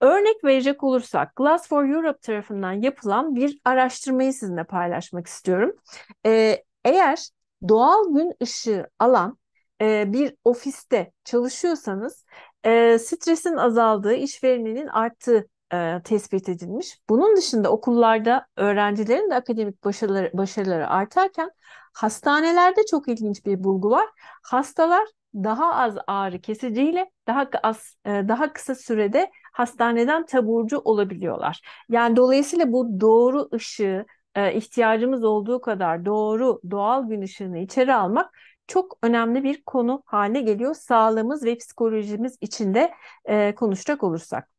Örnek verecek olursak Glass for Europe tarafından yapılan bir araştırmayı sizinle paylaşmak istiyorum. Ee, eğer doğal gün ışığı alan e, bir ofiste çalışıyorsanız e, stresin azaldığı, işverenin arttığı e, tespit edilmiş. Bunun dışında okullarda öğrencilerin de akademik başarıları, başarıları artarken hastanelerde çok ilginç bir bulgu var. Hastalar daha az ağrı kesiciyle daha az e, daha kısa sürede hastaneden taburcu olabiliyorlar. Yani dolayısıyla bu doğru ışığı e, ihtiyacımız olduğu kadar doğru doğal gün ışığını içeri almak çok önemli bir konu haline geliyor sağlığımız ve psikolojimiz içinde e, konuşacak olursak.